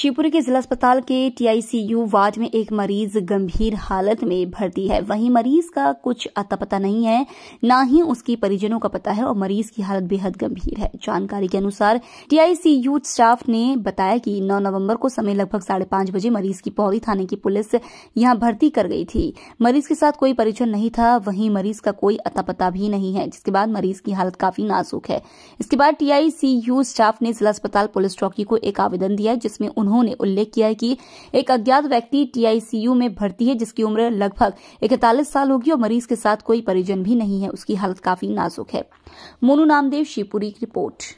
शिवपुरी के जिला अस्पताल के टीआईसीयू वार्ड में एक मरीज गंभीर हालत में भर्ती है वहीं मरीज का कुछ अता पता नहीं है न ही उसके परिजनों का पता है और मरीज की हालत बेहद गंभीर है जानकारी के अनुसार टीआईसीयू स्टाफ ने बताया कि 9 नवंबर को समय लगभग साढ़े पांच बजे मरीज की पौड़ी थाने की पुलिस यहां भर्ती कर गई थी मरीज के साथ कोई परिजन नहीं था वहीं मरीज का कोई अता पता भी नहीं है जिसके बाद मरीज की हालत काफी नाजुक है इसके बाद टीआईसीयू स्टाफ ने जिला अस्पताल पुलिस चौकी को एक आवेदन दिया जिसमें उन्होंने उन्होंने ने उल्लेख किया है कि एक अज्ञात व्यक्ति टीआईसीयू में भर्ती है जिसकी उम्र लगभग इकतालीस साल होगी और मरीज के साथ कोई परिजन भी नहीं है उसकी हालत काफी नाजुक है मोनू नामदेव शिवपुरी की रिपोर्ट